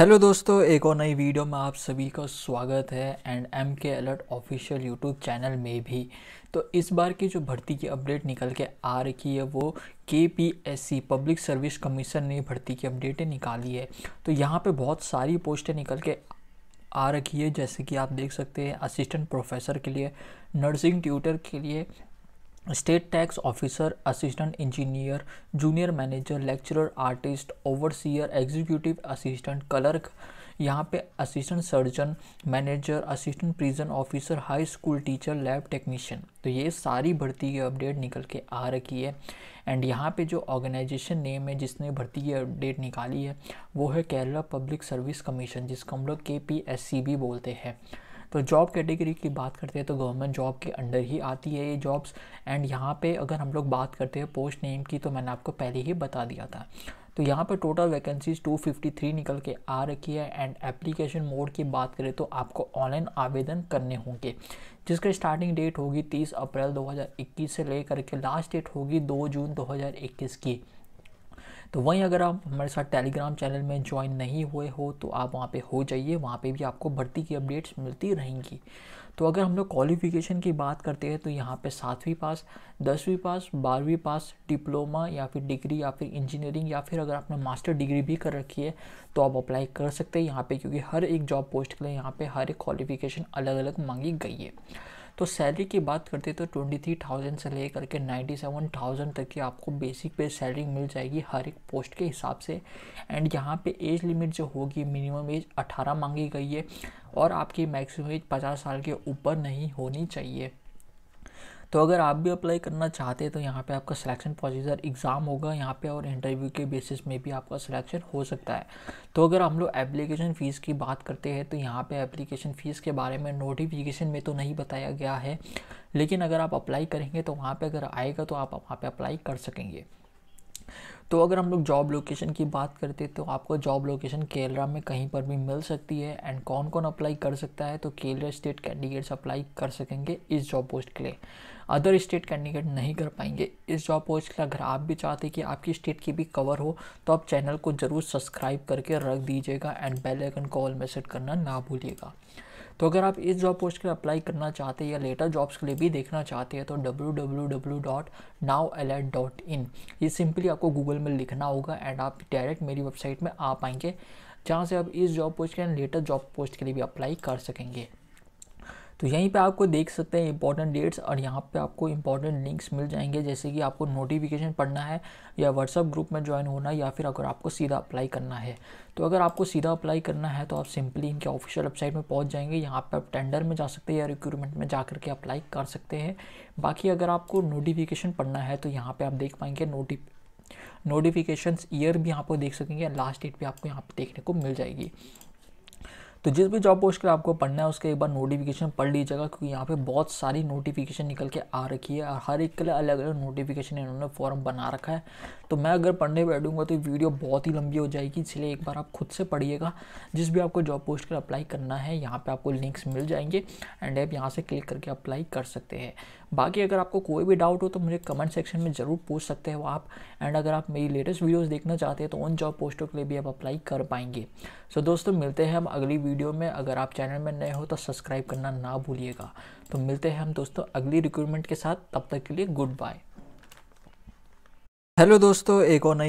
hello दोस्तों एक और नई वीडियो में आप सभी का स्वागत है and M K alert official YouTube channel में भी तो इस बार की जो भर्ती की अपडेट निकल के आ रखी है वो K P S C public service commission ने भर्ती की अपडेटें निकाली है तो यहाँ पे बहुत सारी पोस्टें निकल के आ रखी है जैसे कि आप देख सकते हैं असिस्टेंट प्रोफेसर के लिए नर्सिंग ट्यूटर के लिए state tax officer assistant engineer junior manager lecturer artist overseer executive assistant clerk यहाँ पे assistant surgeon manager assistant prison officer high school teacher lab technician तो ये सारी भर्ती की अपडेट निकल के आ रखी है एंड यहाँ पे जो ऑर्गेनाइजेशन नेम है जिसने भर्ती की अपडेट निकाली है वो है केरला पब्लिक सर्विस कमीशन जिसको हम लोग के पी एस सी भी बोलते हैं तो जॉब कैटेगरी की बात करते हैं तो गवर्नमेंट जॉब के अंडर ही आती है ये जॉब्स एंड यहाँ पे अगर हम लोग बात करते हैं पोस्ट नेम की तो मैंने आपको पहले ही बता दिया था तो यहाँ पर टोटल वैकेंसीज 253 निकल के आ रखी है एंड एप्लीकेशन मोड की बात करें तो आपको ऑनलाइन आवेदन करने होंगे जिसका स्टार्टिंग डेट होगी 30 अप्रैल 2021 से लेकर के लास्ट डेट होगी 2 जून 2021 की तो वहीं अगर आप हमारे साथ टेलीग्राम चैनल में ज्वाइन नहीं हुए हो तो आप वहाँ पे हो जाइए वहाँ पे भी आपको भर्ती की अपडेट्स मिलती रहेंगी तो अगर हम लोग क्वालिफ़िकेशन की बात करते हैं तो यहाँ पे सातवीं पास दसवीं पास बारहवीं पास डिप्लोमा या फिर डिग्री या फिर इंजीनियरिंग या फिर अगर आपने मास्टर डिग्री भी कर रखी है तो आप अप्लाई कर सकते हैं यहाँ पे क्योंकि हर एक जॉब पोस्ट के लिए यहाँ पे हर एक क्वालिफ़िकेशन अलग अलग मांगी गई है तो सैलरी की बात करते तो ट्वेंटी थ्री थाउजेंड से ले करके नाइन्टी सेवन थाउजेंड तक की आपको बेसिक पे सैलरी मिल जाएगी हर एक पोस्ट के हिसाब से एंड यहाँ पे एज लिमिट जो होगी मिनिमम एज अठारह मांगी गई है और आपकी मैक्सिमम एज पचास साल के ऊपर नहीं होनी चाहिए तो अगर आप भी अप्लाई करना चाहते हैं तो यहाँ पे आपका सिलेक्शन प्रोसीजर एग्ज़ाम होगा यहाँ पे और इंटरव्यू के बेसिस में भी आपका सिलेक्शन हो सकता है तो अगर हम लोग एप्लीकेशन फ़ीस की बात करते हैं तो यहाँ पे एप्लीकेशन फ़ीस के बारे में नोटिफिकेशन में तो नहीं बताया गया है लेकिन अगर आप अप्लाई करेंगे तो वहाँ पर अगर आएगा तो आप वहाँ पर अप्लाई कर सकेंगे तो अगर हम लोग जॉब लोकेशन की बात करते तो आपको जॉब लोकेशन केरला में कहीं पर भी मिल सकती है एंड कौन कौन अप्लाई कर सकता है तो केरला स्टेट कैंडिडेट्स अप्लाई कर सकेंगे इस जॉब पोस्ट के लिए अदर स्टेट कैंडिडेट नहीं कर पाएंगे इस जॉब पोस्ट के लिए अगर आप भी चाहते कि आपकी स्टेट की भी कवर हो तो आप चैनल को ज़रूर सब्सक्राइब करके रख दीजिएगा एंड बेल कॉल मैसेज करना ना भूलिएगा तो अगर आप इस जॉब पोस्ट के लिए अप्लाई करना चाहते हैं या लेटर जॉब्स के लिए भी देखना चाहते हैं तो W W W dot now alert dot in ये सिंपली आपको गूगल में लिखना होगा एंड आप डायरेक्ट मेरी वेबसाइट में आ पाएंगे जहाँ से आप इस जॉब पोस्ट के लिए लेटर जॉब पोस्ट के लिए भी अप्लाई कर सकेंगे तो यहीं पे आपको देख सकते हैं इंपॉर्टेंट डेट्स और यहाँ पे आपको इंपॉर्टेंट लिंक्स मिल जाएंगे जैसे कि आपको नोटिफिकेशन पढ़ना है या व्हाट्सअप ग्रुप में ज्वाइन होना या फिर अगर आपको सीधा अप्लाई करना है तो अगर आपको सीधा अप्लाई करना है तो आप सिंपली इनके ऑफिशियल वेबसाइट में पहुँच जाएंगे यहाँ पर आप टेंडर में जा सकते हैं या रिक्रूटमेंट में जा करके अप्लाई कर सकते हैं बाकी अगर आपको नोटिफिकेशन पढ़ना है तो यहाँ पर आप देख पाएंगे नोटिफ नोटिफिकेशन ईयर भी यहाँ पर देख सकेंगे लास्ट डेट भी आपको यहाँ पर देखने को मिल जाएगी तो जिस भी जॉब पोस्ट के लिए आपको पढ़ना है उसके एक बार नोटिफिकेशन पढ़ लीजिएगा क्योंकि यहाँ पे बहुत सारी नोटिफिकेशन निकल के आ रखी है और हर एक के लिए अलग अलग नोटिफिकेशन इन्होंने फॉर्म बना रखा है तो मैं अगर पढ़ने बैठूंगा तो वीडियो बहुत ही लंबी हो जाएगी इसलिए एक बार आप खुद से पढ़िएगा जिस भी आपको जॉब पोस्ट के लिए अप्लाई करना है यहाँ पर आपको लिंक्स मिल जाएंगे एंड आप यहाँ से क्लिक करके अप्लाई कर सकते हैं बाकी अगर आपको कोई भी डाउट हो तो मुझे कमेंट सेक्शन में ज़रूर पूछ सकते हो आप एंड अगर आप मेरी लेटेस्ट वीडियोस देखना चाहते हैं तो उन जॉब पोस्टों के लिए भी आप अप्लाई कर पाएंगे सो so, दोस्तों मिलते हैं हम अगली वीडियो में अगर आप चैनल में नए हो तो सब्सक्राइब करना ना भूलिएगा तो मिलते हैं हम दोस्तों अगली रिक्रूटमेंट के साथ तब तक के लिए गुड बाय हेलो दोस्तों एक और नई